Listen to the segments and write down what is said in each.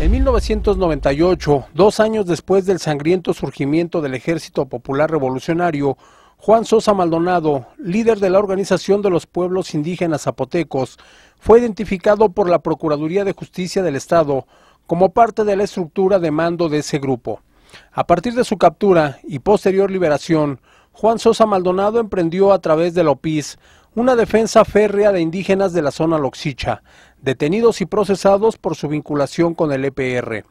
En 1998, dos años después del sangriento surgimiento del Ejército Popular Revolucionario, Juan Sosa Maldonado, líder de la Organización de los Pueblos Indígenas Zapotecos, fue identificado por la Procuraduría de Justicia del Estado como parte de la estructura de mando de ese grupo. A partir de su captura y posterior liberación, Juan Sosa Maldonado emprendió a través de la OPIS una defensa férrea de indígenas de la zona Loxicha, detenidos y procesados por su vinculación con el EPR.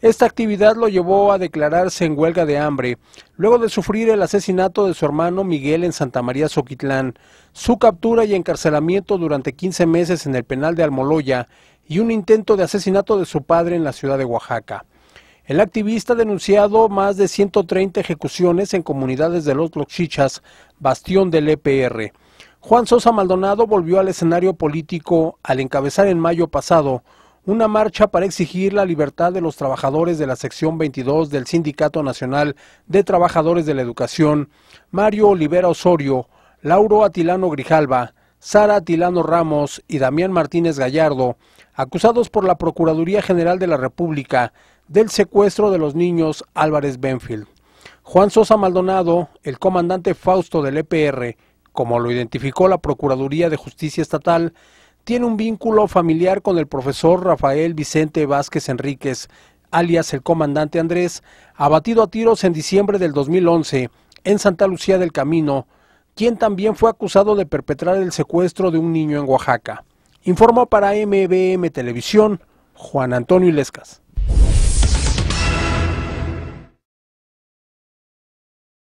Esta actividad lo llevó a declararse en huelga de hambre, luego de sufrir el asesinato de su hermano Miguel en Santa María Soquitlán, su captura y encarcelamiento durante 15 meses en el penal de Almoloya y un intento de asesinato de su padre en la ciudad de Oaxaca. El activista ha denunciado más de 130 ejecuciones en comunidades de los Loxichas, bastión del EPR. Juan Sosa Maldonado volvió al escenario político al encabezar en mayo pasado una marcha para exigir la libertad de los trabajadores de la sección 22 del Sindicato Nacional de Trabajadores de la Educación, Mario Olivera Osorio, Lauro Atilano Grijalva, Sara Atilano Ramos y Damián Martínez Gallardo, acusados por la Procuraduría General de la República del secuestro de los niños Álvarez Benfield. Juan Sosa Maldonado, el comandante Fausto del EPR, como lo identificó la Procuraduría de Justicia Estatal, tiene un vínculo familiar con el profesor Rafael Vicente Vázquez Enríquez, alias el comandante Andrés, abatido a tiros en diciembre del 2011 en Santa Lucía del Camino, quien también fue acusado de perpetrar el secuestro de un niño en Oaxaca. Informó para MBM Televisión Juan Antonio Ilescas.